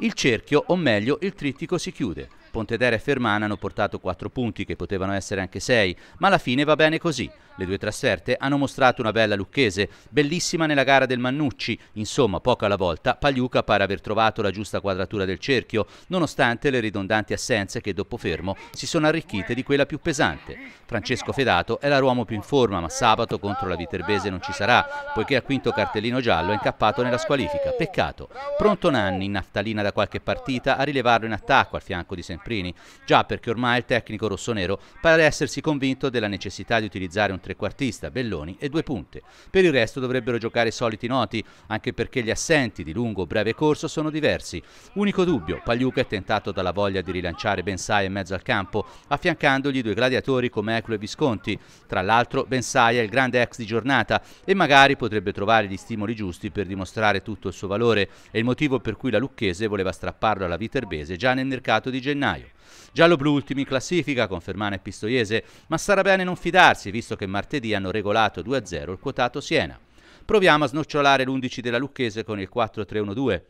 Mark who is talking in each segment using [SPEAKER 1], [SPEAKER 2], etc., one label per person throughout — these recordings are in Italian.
[SPEAKER 1] Il cerchio, o meglio il trittico, si chiude. Pontedera e Fermana hanno portato 4 punti che potevano essere anche 6, ma alla fine va bene così. Le due trasferte hanno mostrato una bella lucchese, bellissima nella gara del Mannucci. Insomma, poco alla volta, Pagliuca pare aver trovato la giusta quadratura del cerchio, nonostante le ridondanti assenze che dopo fermo si sono arricchite di quella più pesante. Francesco Fedato è la ruomo più in forma, ma sabato contro la Viterbese non ci sarà, poiché al quinto cartellino giallo è incappato nella squalifica. Peccato. Pronto Nanni, in naftalina da qualche partita, a rilevarlo in attacco al fianco di Semprini. Già perché ormai il tecnico rossonero pare essersi convinto della necessità di utilizzare un 3-5-2 trequartista Belloni e due punte. Per il resto dovrebbero giocare i soliti noti, anche perché gli assenti di lungo o breve corso sono diversi. Unico dubbio, Pagliuca è tentato dalla voglia di rilanciare Bensai in mezzo al campo, affiancandogli due gladiatori come Eclo e Visconti. Tra l'altro Bensai è il grande ex di giornata e magari potrebbe trovare gli stimoli giusti per dimostrare tutto il suo valore, è il motivo per cui la Lucchese voleva strapparlo alla Viterbese già nel mercato di gennaio giallo ultimi in classifica confermano Fermana e Pistoiese, ma sarà bene non fidarsi visto che martedì hanno regolato 2-0 il quotato Siena. Proviamo a snocciolare l'11 della Lucchese con il 4-3-1-2.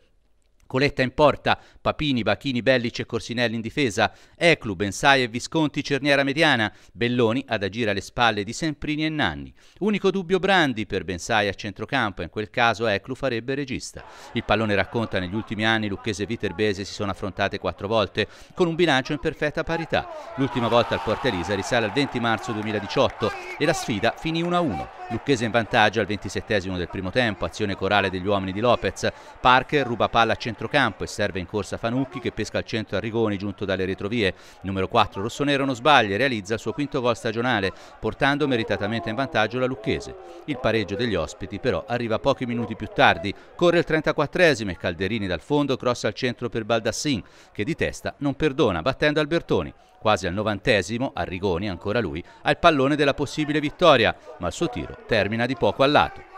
[SPEAKER 1] Coletta in porta, Papini, Bacchini, Bellice e Corsinelli in difesa, Eclu, Bensai e Visconti, Cerniera mediana, Belloni ad agire alle spalle di Semprini e Nanni. Unico dubbio Brandi per Bensai a centrocampo, in quel caso Eclu farebbe regista. Il pallone racconta negli ultimi anni Lucchese e Viterbese si sono affrontate quattro volte, con un bilancio in perfetta parità. L'ultima volta al Porterisa risale al 20 marzo 2018 e la sfida finì 1-1. Lucchese in vantaggio al 27 del primo tempo, azione corale degli uomini di Lopez. Parker ruba palla a centrocampo centrocampo e serve in corsa Fanucchi che pesca al centro Arrigoni giunto dalle retrovie. Numero 4 Rossonero non sbaglia e realizza il suo quinto gol stagionale portando meritatamente in vantaggio la Lucchese. Il pareggio degli ospiti però arriva pochi minuti più tardi. Corre il 34esimo e Calderini dal fondo cross al centro per Baldassin che di testa non perdona battendo Albertoni. Quasi al novantesimo, Arrigoni, ancora lui, ha il pallone della possibile vittoria, ma il suo tiro termina di poco al lato.